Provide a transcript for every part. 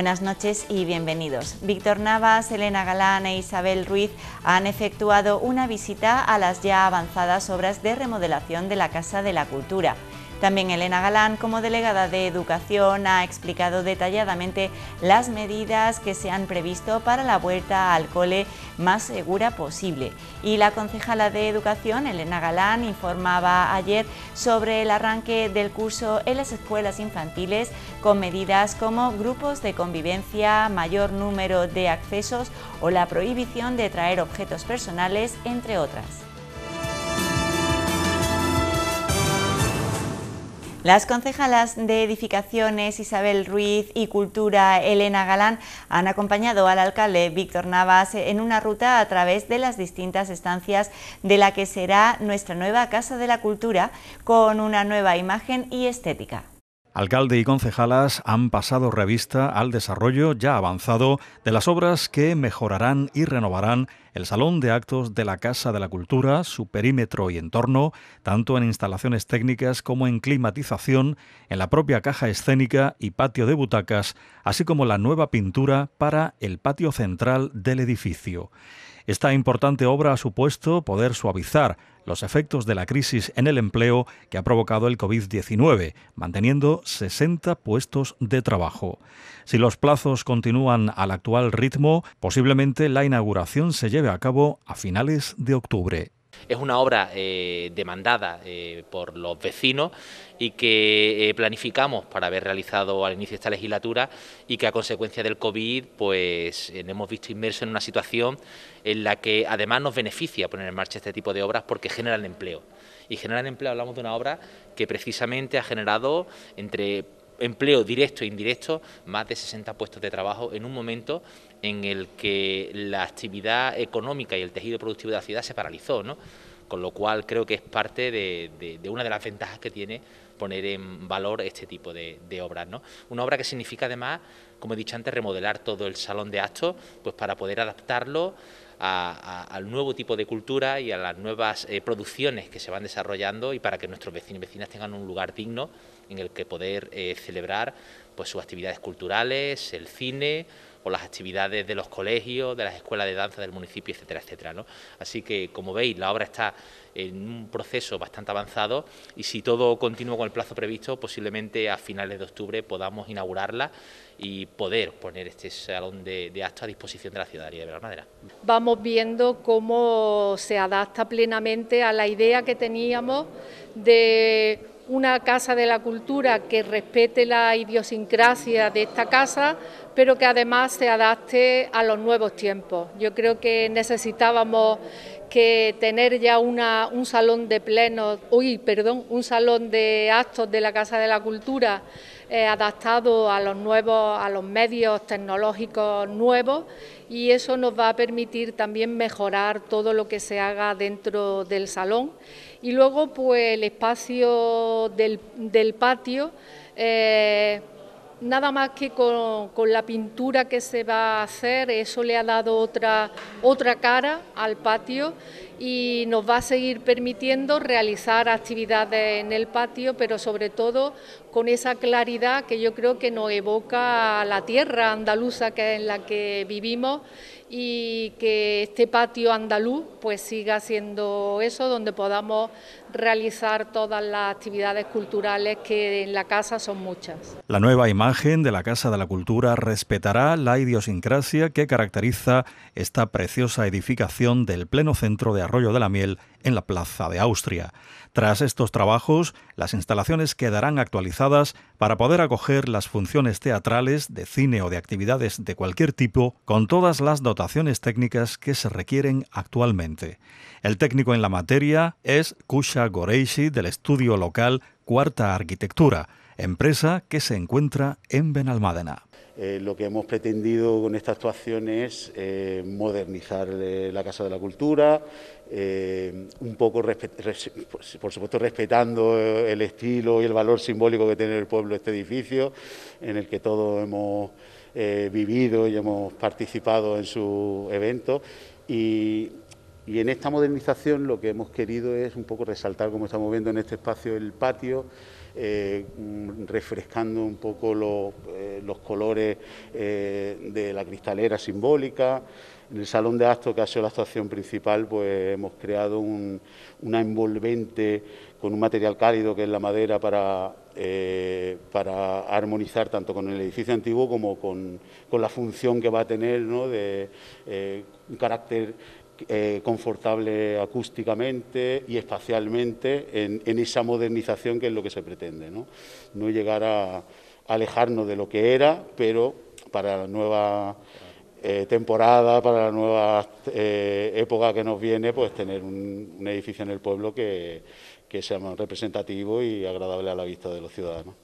Buenas noches y bienvenidos. Víctor Navas, Elena Galán e Isabel Ruiz han efectuado una visita a las ya avanzadas obras de remodelación de la Casa de la Cultura. También Elena Galán, como delegada de Educación, ha explicado detalladamente las medidas que se han previsto para la vuelta al cole más segura posible. Y la concejala de Educación, Elena Galán, informaba ayer sobre el arranque del curso en las escuelas infantiles con medidas como grupos de convivencia, mayor número de accesos o la prohibición de traer objetos personales, entre otras. Las concejalas de Edificaciones Isabel Ruiz y Cultura Elena Galán han acompañado al alcalde Víctor Navas en una ruta a través de las distintas estancias de la que será nuestra nueva Casa de la Cultura con una nueva imagen y estética. Alcalde y concejalas han pasado revista al desarrollo ya avanzado de las obras que mejorarán y renovarán el Salón de Actos de la Casa de la Cultura, su perímetro y entorno, tanto en instalaciones técnicas como en climatización, en la propia caja escénica y patio de butacas, así como la nueva pintura para el patio central del edificio. Esta importante obra ha supuesto poder suavizar los efectos de la crisis en el empleo que ha provocado el COVID-19, manteniendo 60 puestos de trabajo. Si los plazos continúan al actual ritmo, posiblemente la inauguración se lleve a cabo a finales de octubre. Es una obra eh, demandada eh, por los vecinos y que eh, planificamos para haber realizado al inicio de esta legislatura y que a consecuencia del COVID pues hemos visto inmersos en una situación en la que además nos beneficia poner en marcha este tipo de obras porque generan empleo. Y generan empleo, hablamos de una obra que precisamente ha generado entre empleo directo e indirecto, más de 60 puestos de trabajo en un momento en el que la actividad económica y el tejido productivo de la ciudad se paralizó, ¿no? con lo cual creo que es parte de, una de las ventajas que tiene poner en valor este tipo de, obras. ¿no? Una obra que significa además, como he dicho antes, remodelar todo el salón de actos pues para poder adaptarlo al nuevo tipo de cultura y a las nuevas eh, producciones que se van desarrollando y para que nuestros vecinos y vecinas tengan un lugar digno en el que poder eh, celebrar pues, sus actividades culturales, el cine o las actividades de los colegios, de las escuelas de danza del municipio, etcétera, etcétera. Así que, como veis, la obra está en un proceso bastante avanzado y si todo continúa con el plazo previsto, posiblemente a finales de octubre podamos inaugurarla y poder poner este salón de, de actos a disposición de la ciudadanía de Madera. Vamos viendo cómo se adapta plenamente a la idea que teníamos de una casa de la cultura que respete la idiosincrasia de esta casa, pero que además se adapte a los nuevos tiempos. Yo creo que necesitábamos que tener ya un salón de plenos, uy, perdón, un salón de actos de la Casa de la Cultura eh, adaptado a los nuevos, a los medios tecnológicos nuevos y eso nos va a permitir también mejorar todo lo que se haga dentro del salón. Y luego, pues el espacio del, patio, eh, nada más que con, la pintura que se va a hacer, eso le ha dado otra, otra cara al patio y nos va a seguir permitiendo realizar actividades en el patio, pero sobre todo con esa claridad que yo creo que nos evoca a la tierra andaluza en la que vivimos y que este patio andaluz pues siga siendo eso donde podamos realizar todas las actividades culturales que en la casa son muchas. La nueva imagen de la Casa de la Cultura respetará la idiosincrasia que caracteriza esta preciosa edificación del pleno centro de Arroyo de la Miel en la Plaza de Austria. Tras estos trabajos, las instalaciones quedarán actualizadas para poder acoger las funciones teatrales, de cine o de actividades de cualquier tipo, con todas las dotaciones técnicas que se requieren actualmente. El técnico en la materia es Kusha Goreishi del estudio local Cuarta Arquitectura, empresa que se encuentra en Benalmádena. Eh, lo que hemos pretendido con esta actuación es eh, modernizar eh, la Casa de la Cultura, un poco, pues, por supuesto, respetando el estilo y el valor simbólico que tiene el pueblo este edificio, en el que todos hemos vivido y hemos participado en su evento. Y y en esta modernización lo que hemos querido es un poco resaltar, como estamos viendo en este espacio, el patio, eh, refrescando un poco eh, los colores eh, de la cristalera simbólica. En el salón de actos, que ha sido la actuación principal, pues hemos creado una envolvente con un material cálido que es la madera para, para armonizar tanto con el edificio antiguo como con, con, la función que va a tener ¿no? de un carácter eh, confortable acústicamente y espacialmente en, esa modernización que es lo que se pretende. No, no llegar a, alejarnos de lo que era, pero para la nueva eh, temporada, para la nueva eh, época que nos viene, pues tener un, un edificio en el pueblo que, que sea más representativo y agradable a la vista de los ciudadanos.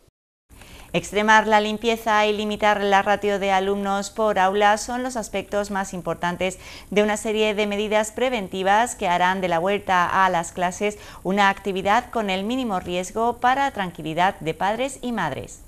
Extremar la limpieza y limitar la ratio de alumnos por aula son los aspectos más importantes de una serie de medidas preventivas que harán de la vuelta a las clases una actividad con el mínimo riesgo para tranquilidad de padres y madres.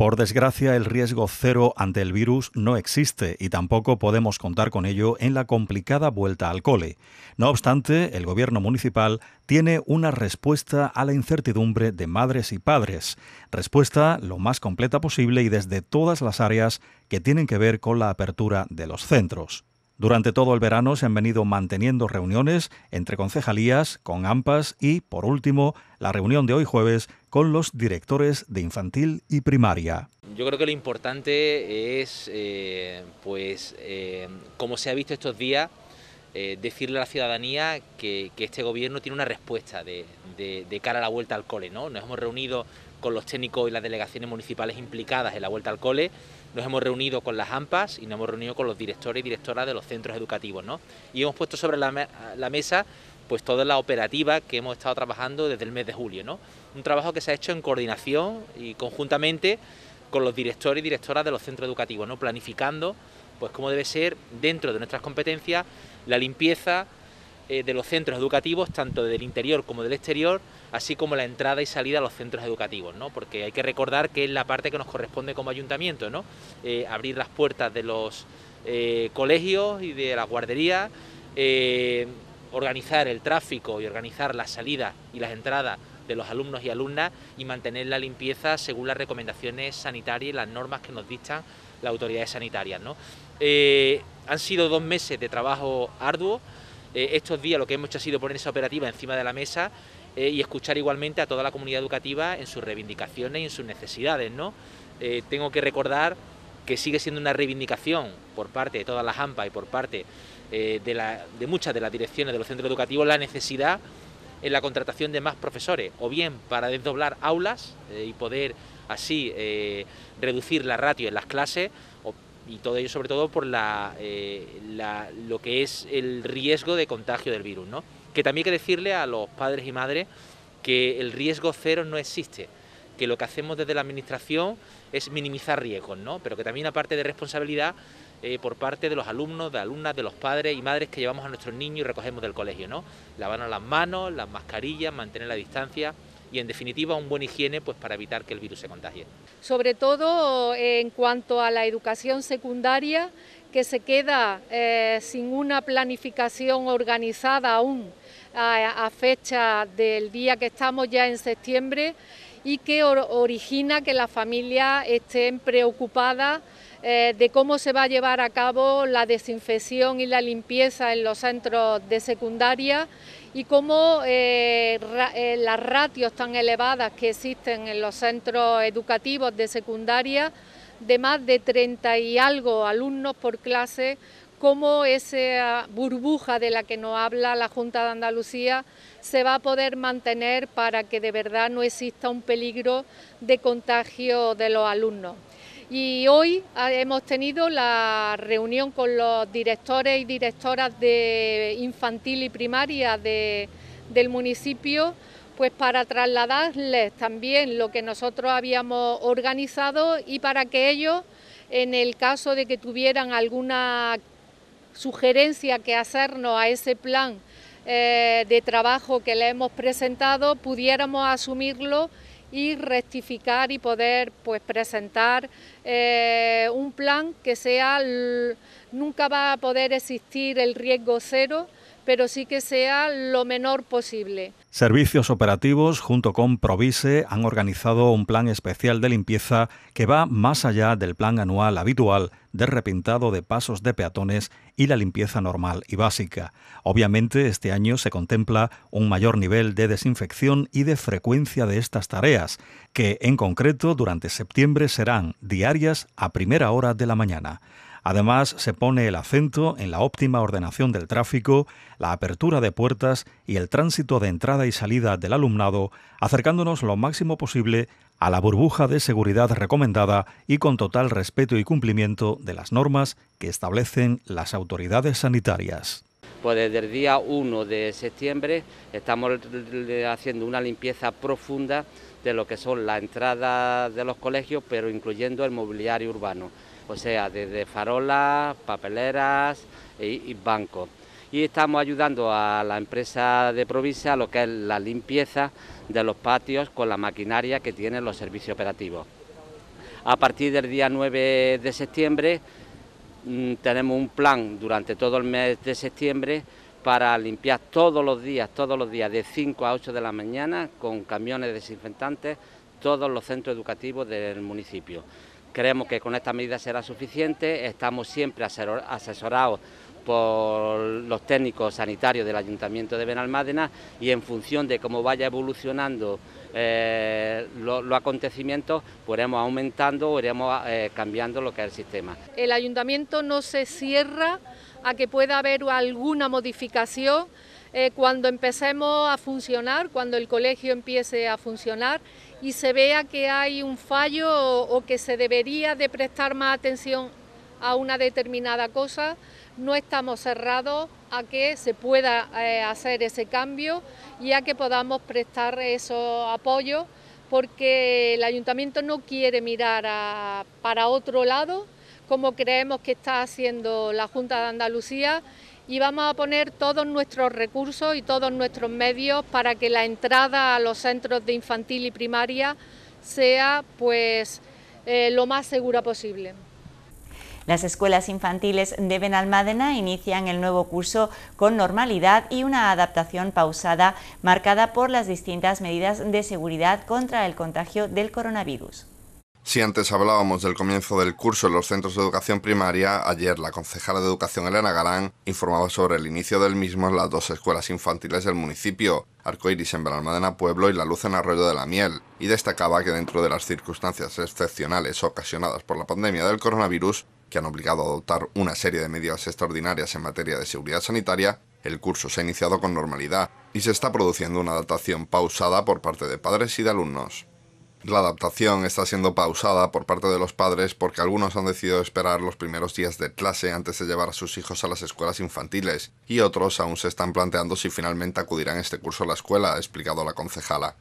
Por desgracia, el riesgo cero ante el virus no existe y tampoco podemos contar con ello en la complicada vuelta al cole. No obstante, el gobierno municipal tiene una respuesta a la incertidumbre de madres y padres, respuesta lo más completa posible y desde todas las áreas que tienen que ver con la apertura de los centros. Durante todo el verano se han venido manteniendo reuniones entre concejalías, con AMPAS y, por último, la reunión de hoy jueves con los directores de infantil y primaria. Yo creo que lo importante es, eh, pues, eh, como se ha visto estos días, eh, decirle a la ciudadanía que, este gobierno tiene una respuesta de, de cara a la vuelta al cole. ¿no? Nos hemos reunido con los técnicos y las delegaciones municipales implicadas en la vuelta al cole, nos hemos reunido con las AMPAs y nos hemos reunido con los directores y directoras de los centros educativos, Y hemos puesto sobre la, mesa pues toda la operativa que hemos estado trabajando desde el mes de julio, ¿no? Un trabajo que se ha hecho en coordinación y conjuntamente con los directores y directoras de los centros educativos, ¿no? Planificando pues cómo debe ser dentro de nuestras competencias la limpieza, eh, de los centros educativos, tanto del interior como del exterior, así como la entrada y salida a los centros educativos, ¿no? porque hay que recordar que es la parte que nos corresponde como ayuntamiento, ¿no? Eh, abrir las puertas de los eh, colegios y de las guarderías, organizar el tráfico y organizar las salidas y las entradas de los alumnos y alumnas y mantener la limpieza según las recomendaciones sanitarias y las normas que nos dictan las autoridades sanitarias. ¿no? han sido dos meses de trabajo arduo, eh, estos días lo que hemos hecho ha sido poner esa operativa encima de la mesa eh, y escuchar igualmente a toda la comunidad educativa en sus reivindicaciones y en sus necesidades. ¿no? Eh, tengo que recordar que sigue siendo una reivindicación por parte de todas las AMPA y por parte de, de muchas de las direcciones de los centros educativos la necesidad en la contratación de más profesores, o bien para desdoblar aulas y poder así reducir la ratio en las clases, y todo ello sobre todo por eh, la, lo que es el riesgo de contagio del virus. Que también hay que decirle a los padres y madres que el riesgo cero no existe, que lo que hacemos desde la Administración es minimizar riesgos, ¿no? pero que también aparte de responsabilidad eh, por parte de los alumnos, de alumnas, de los padres y madres que llevamos a nuestros niños y recogemos del colegio. ¿no? Lavarnos las manos, las mascarillas, mantener la distancia y en definitiva un buen higiene pues para evitar que el virus se contagie. Sobre todo en cuanto a la educación secundaria que se queda eh, sin una planificación organizada aún a, fecha del día que estamos ya en septiembre y que origina que las familias estén preocupadas eh, de cómo se va a llevar a cabo la desinfección y la limpieza en los centros de secundaria y cómo eh, eh, las ratios tan elevadas que existen en los centros educativos de secundaria, de más de 30 y algo alumnos por clase, cómo esa burbuja de la que nos habla la Junta de Andalucía se va a poder mantener para que de verdad no exista un peligro de contagio de los alumnos y hoy ah, hemos tenido la reunión con los directores y directoras de infantil y primaria del municipio pues para trasladarles también lo que nosotros habíamos organizado y para que ellos en el caso de que tuvieran alguna sugerencia que hacernos a ese plan eh, de trabajo que le hemos presentado pudiéramos asumirlo y rectificar y poder pues, presentar eh, un plan que sea, nunca va a poder existir el riesgo cero, pero sí que sea lo menor posible. Servicios Operativos junto con Provise han organizado un plan especial de limpieza que va más allá del plan anual habitual de repintado de pasos de peatones y la limpieza normal y básica. Obviamente este año se contempla un mayor nivel de desinfección y de frecuencia de estas tareas, que en concreto durante septiembre serán diarias a primera hora de la mañana. Además, se pone el acento en la óptima ordenación del tráfico, la apertura de puertas y el tránsito de entrada y salida del alumnado, acercándonos lo máximo posible a la burbuja de seguridad recomendada y con total respeto y cumplimiento de las normas que establecen las autoridades sanitarias pues desde el día 1 de septiembre estamos haciendo una limpieza profunda de lo que son las entradas de los colegios, pero incluyendo el mobiliario urbano o sea, desde farolas, papeleras y, bancos. Y estamos ayudando a la empresa de Provisa lo que es la limpieza de los patios con la maquinaria que tienen los servicios operativos. A partir del día 9 de septiembre mm, tenemos un plan durante todo el mes de septiembre para limpiar todos los días, todos los días, de 5 a 8 de la mañana, con camiones desinfectantes, todos los centros educativos del municipio. Creemos que con esta medida será suficiente, estamos siempre asesorados por los técnicos sanitarios del Ayuntamiento de Benalmádena y en función de cómo vaya evolucionando eh, los lo acontecimientos, pues iremos aumentando o iremos eh, cambiando lo que es el sistema. El Ayuntamiento no se cierra a que pueda haber alguna modificación eh, cuando empecemos a funcionar, cuando el colegio empiece a funcionar y se vea que hay un fallo o, que se debería de prestar más atención a una determinada cosa, no estamos cerrados a que se pueda eh, hacer ese cambio y a que podamos prestar esos apoyos, porque el ayuntamiento no quiere mirar para otro lado, como creemos que está haciendo la Junta de Andalucía y vamos a poner todos nuestros recursos y todos nuestros medios para que la entrada a los centros de infantil y primaria sea pues eh, lo más segura posible. Las escuelas infantiles de Benalmádena inician el nuevo curso con normalidad y una adaptación pausada marcada por las distintas medidas de seguridad contra el contagio del coronavirus. Si antes hablábamos del comienzo del curso en los centros de educación primaria, ayer la concejala de educación Elena Galán informaba sobre el inicio del mismo en las dos escuelas infantiles del municipio, Arcoiris en Belalmadena Pueblo y La Luz en Arroyo de la Miel, y destacaba que dentro de las circunstancias excepcionales ocasionadas por la pandemia del coronavirus, que han obligado a adoptar una serie de medidas extraordinarias en materia de seguridad sanitaria, el curso se ha iniciado con normalidad y se está produciendo una adaptación pausada por parte de padres y de alumnos la adaptación está siendo pausada por parte de los padres porque algunos han decidido esperar los primeros días de clase antes de llevar a sus hijos a las escuelas infantiles y otros aún se están planteando si finalmente acudirán este curso a la escuela, ha explicado la concejala.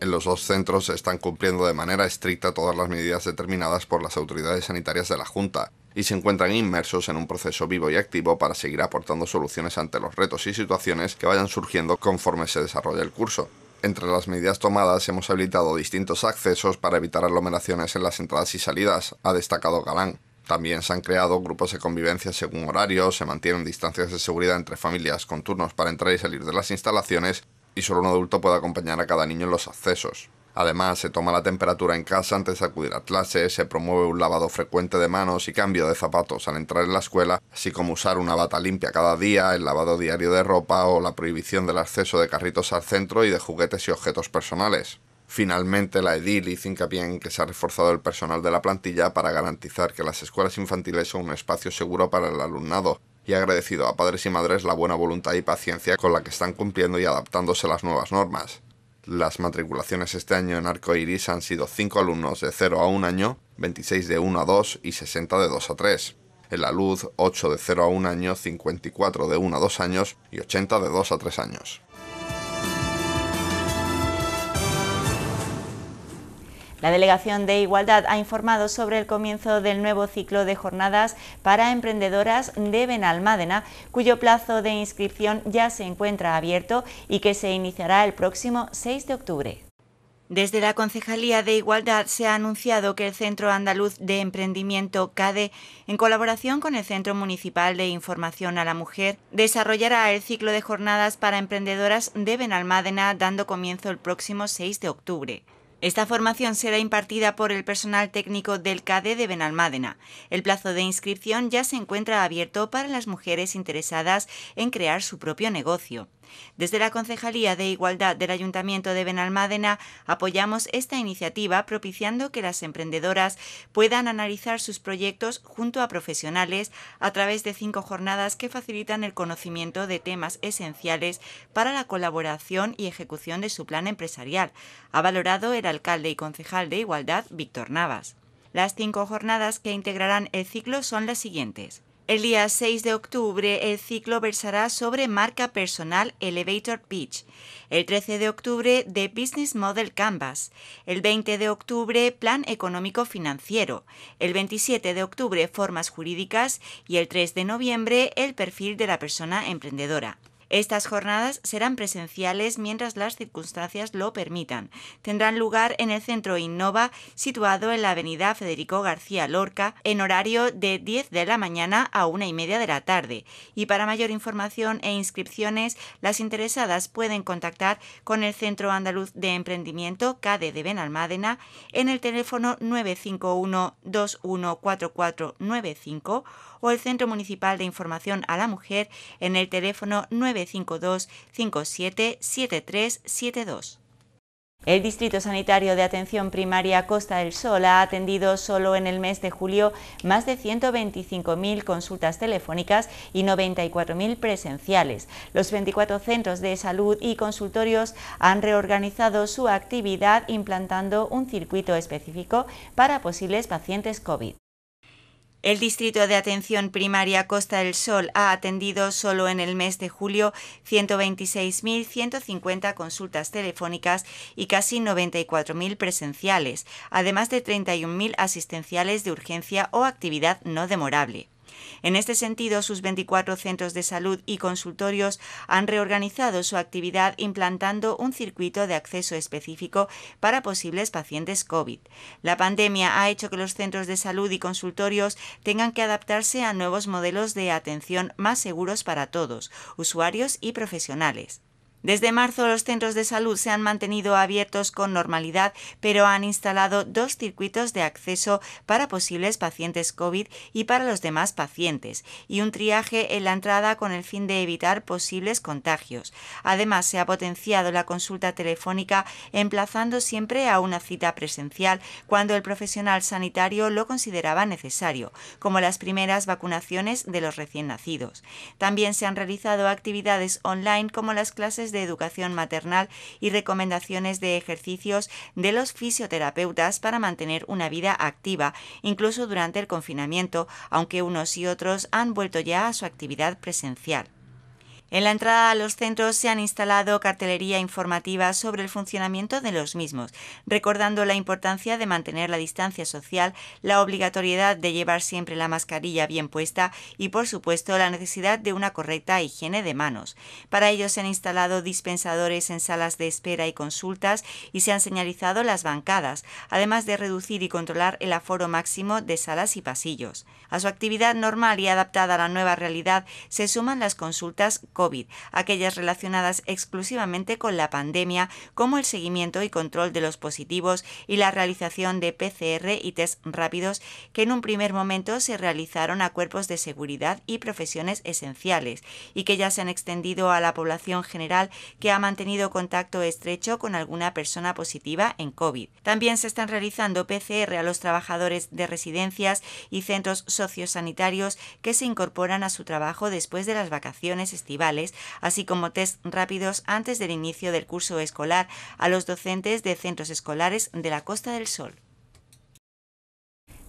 En los dos centros se están cumpliendo de manera estricta todas las medidas determinadas por las autoridades sanitarias de la Junta y se encuentran inmersos en un proceso vivo y activo para seguir aportando soluciones ante los retos y situaciones que vayan surgiendo conforme se desarrolla el curso entre las medidas tomadas hemos habilitado distintos accesos para evitar aglomeraciones en las entradas y salidas, ha destacado Galán. También se han creado grupos de convivencia según horarios, se mantienen distancias de seguridad entre familias con turnos para entrar y salir de las instalaciones y solo un adulto puede acompañar a cada niño en los accesos. Además, se toma la temperatura en casa antes de acudir a clase, se promueve un lavado frecuente de manos y cambio de zapatos al entrar en la escuela, así como usar una bata limpia cada día, el lavado diario de ropa o la prohibición del acceso de carritos al centro y de juguetes y objetos personales. Finalmente, la edil hizo hincapié en que se ha reforzado el personal de la plantilla para garantizar que las escuelas infantiles son un espacio seguro para el alumnado, y ha agradecido a padres y madres la buena voluntad y paciencia con la que están cumpliendo y adaptándose las nuevas normas. Las matriculaciones este año en Arco Iris han sido 5 alumnos de 0 a 1 año, 26 de 1 a 2 y 60 de 2 a 3. En la luz, 8 de 0 a 1 año, 54 de 1 a 2 años y 80 de 2 a 3 años. La Delegación de Igualdad ha informado sobre el comienzo del nuevo ciclo de jornadas para emprendedoras de Benalmádena, cuyo plazo de inscripción ya se encuentra abierto y que se iniciará el próximo 6 de octubre. Desde la Concejalía de Igualdad se ha anunciado que el Centro Andaluz de Emprendimiento CADE, en colaboración con el Centro Municipal de Información a la Mujer, desarrollará el ciclo de jornadas para emprendedoras de Benalmádena, dando comienzo el próximo 6 de octubre. Esta formación será impartida por el personal técnico del CADE de Benalmádena. El plazo de inscripción ya se encuentra abierto para las mujeres interesadas en crear su propio negocio. Desde la Concejalía de Igualdad del Ayuntamiento de Benalmádena apoyamos esta iniciativa propiciando que las emprendedoras puedan analizar sus proyectos junto a profesionales a través de cinco jornadas que facilitan el conocimiento de temas esenciales para la colaboración y ejecución de su plan empresarial, ha valorado el alcalde y concejal de Igualdad, Víctor Navas. Las cinco jornadas que integrarán el ciclo son las siguientes. El día 6 de octubre el ciclo versará sobre marca personal Elevator Pitch, el 13 de octubre The Business Model Canvas, el 20 de octubre Plan Económico Financiero, el 27 de octubre Formas Jurídicas y el 3 de noviembre el perfil de la persona emprendedora. Estas jornadas serán presenciales mientras las circunstancias lo permitan. Tendrán lugar en el Centro Innova, situado en la avenida Federico García Lorca, en horario de 10 de la mañana a 1 y media de la tarde. Y para mayor información e inscripciones, las interesadas pueden contactar con el Centro Andaluz de Emprendimiento, CADE de Benalmádena, en el teléfono 951 214495 o el Centro Municipal de Información a la Mujer en el teléfono 9 el Distrito Sanitario de Atención Primaria Costa del Sol ha atendido solo en el mes de julio más de 125.000 consultas telefónicas y 94.000 presenciales. Los 24 centros de salud y consultorios han reorganizado su actividad implantando un circuito específico para posibles pacientes COVID. El Distrito de Atención Primaria Costa del Sol ha atendido solo en el mes de julio 126.150 consultas telefónicas y casi 94.000 presenciales, además de 31.000 asistenciales de urgencia o actividad no demorable. En este sentido, sus 24 centros de salud y consultorios han reorganizado su actividad implantando un circuito de acceso específico para posibles pacientes COVID. La pandemia ha hecho que los centros de salud y consultorios tengan que adaptarse a nuevos modelos de atención más seguros para todos, usuarios y profesionales. Desde marzo los centros de salud se han mantenido abiertos con normalidad, pero han instalado dos circuitos de acceso para posibles pacientes COVID y para los demás pacientes, y un triaje en la entrada con el fin de evitar posibles contagios. Además, se ha potenciado la consulta telefónica emplazando siempre a una cita presencial cuando el profesional sanitario lo consideraba necesario, como las primeras vacunaciones de los recién nacidos. También se han realizado actividades online como las clases de educación maternal y recomendaciones de ejercicios de los fisioterapeutas para mantener una vida activa, incluso durante el confinamiento, aunque unos y otros han vuelto ya a su actividad presencial. En la entrada a los centros se han instalado cartelería informativa sobre el funcionamiento de los mismos, recordando la importancia de mantener la distancia social, la obligatoriedad de llevar siempre la mascarilla bien puesta y, por supuesto, la necesidad de una correcta higiene de manos. Para ello se han instalado dispensadores en salas de espera y consultas y se han señalizado las bancadas, además de reducir y controlar el aforo máximo de salas y pasillos. A su actividad normal y adaptada a la nueva realidad se suman las consultas COVID, aquellas relacionadas exclusivamente con la pandemia, como el seguimiento y control de los positivos y la realización de PCR y test rápidos que en un primer momento se realizaron a cuerpos de seguridad y profesiones esenciales y que ya se han extendido a la población general que ha mantenido contacto estrecho con alguna persona positiva en COVID. También se están realizando PCR a los trabajadores de residencias y centros sociosanitarios que se incorporan a su trabajo después de las vacaciones estivales así como test rápidos antes del inicio del curso escolar a los docentes de centros escolares de la Costa del Sol.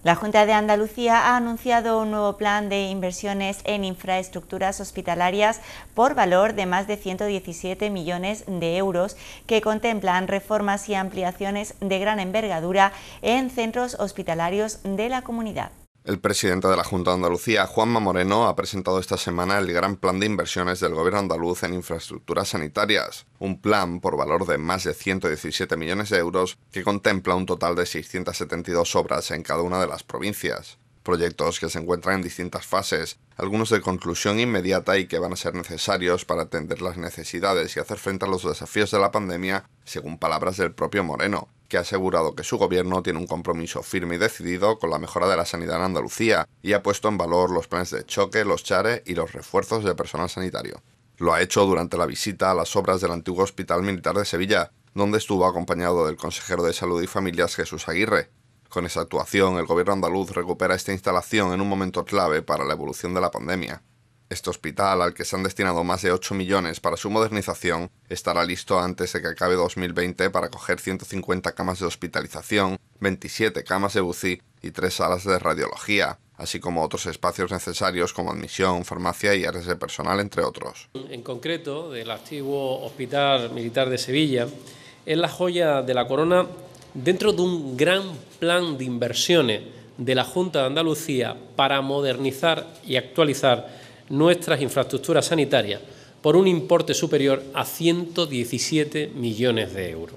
La Junta de Andalucía ha anunciado un nuevo plan de inversiones en infraestructuras hospitalarias por valor de más de 117 millones de euros que contemplan reformas y ampliaciones de gran envergadura en centros hospitalarios de la comunidad. El presidente de la Junta de Andalucía, Juanma Moreno, ha presentado esta semana el gran plan de inversiones del gobierno andaluz en infraestructuras sanitarias, un plan por valor de más de 117 millones de euros que contempla un total de 672 obras en cada una de las provincias, proyectos que se encuentran en distintas fases, algunos de conclusión inmediata y que van a ser necesarios para atender las necesidades y hacer frente a los desafíos de la pandemia, según palabras del propio Moreno, que ha asegurado que su gobierno tiene un compromiso firme y decidido con la mejora de la sanidad en Andalucía y ha puesto en valor los planes de choque, los chares y los refuerzos de personal sanitario. Lo ha hecho durante la visita a las obras del antiguo Hospital Militar de Sevilla, donde estuvo acompañado del consejero de Salud y Familias Jesús Aguirre. Con esa actuación, el gobierno andaluz recupera esta instalación en un momento clave para la evolución de la pandemia. Este hospital, al que se han destinado más de 8 millones para su modernización, estará listo antes de que acabe 2020 para coger 150 camas de hospitalización, 27 camas de UCI y 3 salas de radiología, así como otros espacios necesarios como admisión, farmacia y áreas de personal, entre otros. En concreto, del antiguo Hospital Militar de Sevilla, es la joya de la corona dentro de un gran plan de inversiones de la Junta de Andalucía para modernizar y actualizar nuestras infraestructuras sanitarias por un importe superior a 117 millones de euros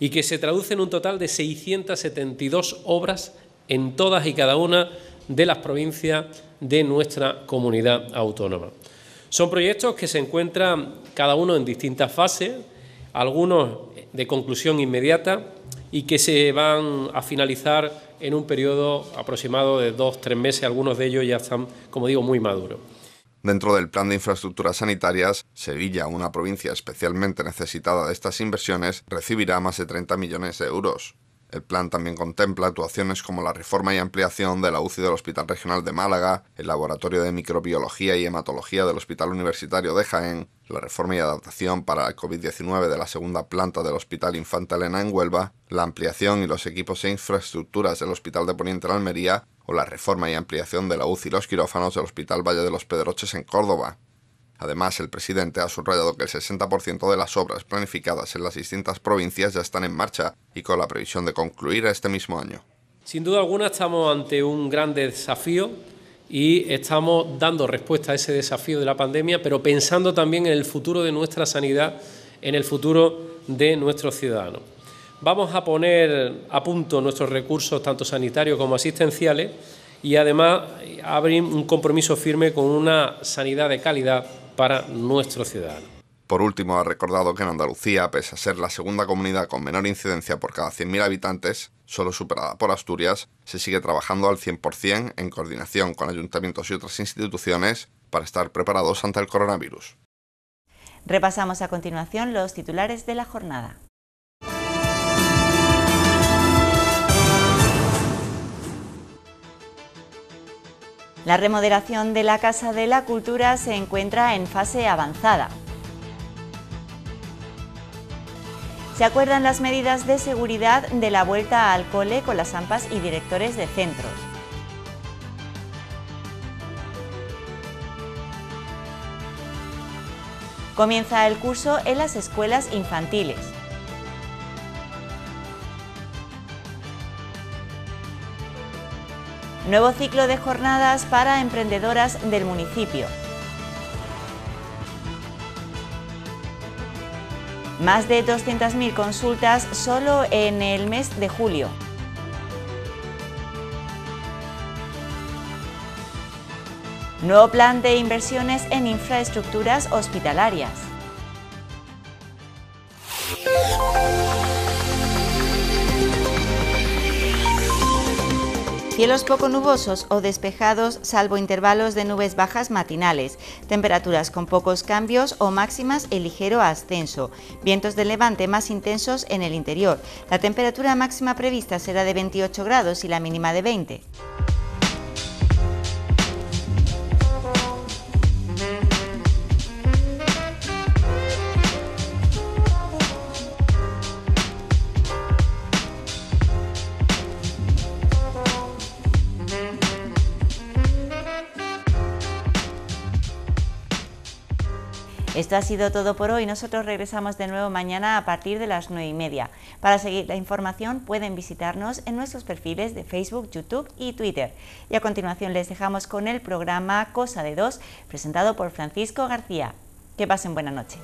y que se traduce en un total de 672 obras en todas y cada una de las provincias de nuestra comunidad autónoma. Son proyectos que se encuentran cada uno en distintas fases, algunos de conclusión inmediata y que se van a finalizar en un periodo aproximado de dos, tres meses, algunos de ellos ya están, como digo, muy maduros. Dentro del plan de infraestructuras sanitarias, Sevilla, una provincia especialmente necesitada de estas inversiones, recibirá más de 30 millones de euros. El plan también contempla actuaciones como la reforma y ampliación de la UCI del Hospital Regional de Málaga, el Laboratorio de Microbiología y Hematología del Hospital Universitario de Jaén, la reforma y adaptación para el COVID-19 de la segunda planta del Hospital Infanta Elena en Huelva, la ampliación y los equipos e infraestructuras del Hospital de Poniente en Almería o la reforma y ampliación de la UCI y los quirófanos del Hospital Valle de los Pedroches en Córdoba. Además, el presidente ha subrayado que el 60% de las obras planificadas en las distintas provincias ya están en marcha y con la previsión de concluir este mismo año. Sin duda alguna estamos ante un gran desafío y estamos dando respuesta a ese desafío de la pandemia, pero pensando también en el futuro de nuestra sanidad, en el futuro de nuestros ciudadanos. Vamos a poner a punto nuestros recursos, tanto sanitarios como asistenciales, y además abrir un compromiso firme con una sanidad de calidad para nuestro ciudadano. Por último, ha recordado que en Andalucía, pese a ser la segunda comunidad con menor incidencia por cada 100.000 habitantes, solo superada por Asturias, se sigue trabajando al 100% en coordinación con ayuntamientos y otras instituciones para estar preparados ante el coronavirus. Repasamos a continuación los titulares de la jornada. La remodelación de la Casa de la Cultura se encuentra en fase avanzada. ¿Se acuerdan las medidas de seguridad de la vuelta al cole con las AMPAs y directores de centros? Comienza el curso en las escuelas infantiles. Nuevo ciclo de jornadas para emprendedoras del municipio. Más de 200.000 consultas solo en el mes de julio. Nuevo plan de inversiones en infraestructuras hospitalarias. Hielos poco nubosos o despejados salvo intervalos de nubes bajas matinales, temperaturas con pocos cambios o máximas el ligero ascenso, vientos de levante más intensos en el interior. La temperatura máxima prevista será de 28 grados y la mínima de 20. Esto ha sido todo por hoy. Nosotros regresamos de nuevo mañana a partir de las 9 y media. Para seguir la información pueden visitarnos en nuestros perfiles de Facebook, YouTube y Twitter. Y a continuación les dejamos con el programa Cosa de Dos, presentado por Francisco García. Que pasen buena noche.